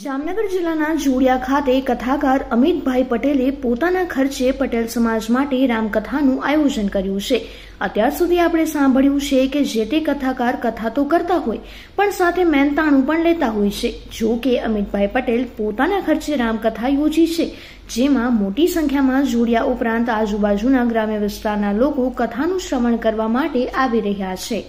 જામનગર જિલ્લાના જોડિયા ખાતે કથાકાર અમિતભાઈ પટેલે પોતાના ખર્ચે પટેલ સમાજ માટે રામકથાનું આયોજન કર્યું છે અત્યાર સુધી આપણે સાંભળ્યું છે કે જે તે કથાકાર કથા તો કરતા હોય પણ સાથે મહેનતાણું પણ લેતા હોય છે જો કે અમિતભાઈ પટેલ પોતાના ખર્ચે રામકથા યોજી છે જેમાં મોટી સંખ્યામાં જોડિયા ઉપરાંત આજુબાજુના ગ્રામ્ય વિસ્તારના લોકો કથાનું શ્રવણ કરવા માટે આવી રહ્યા છે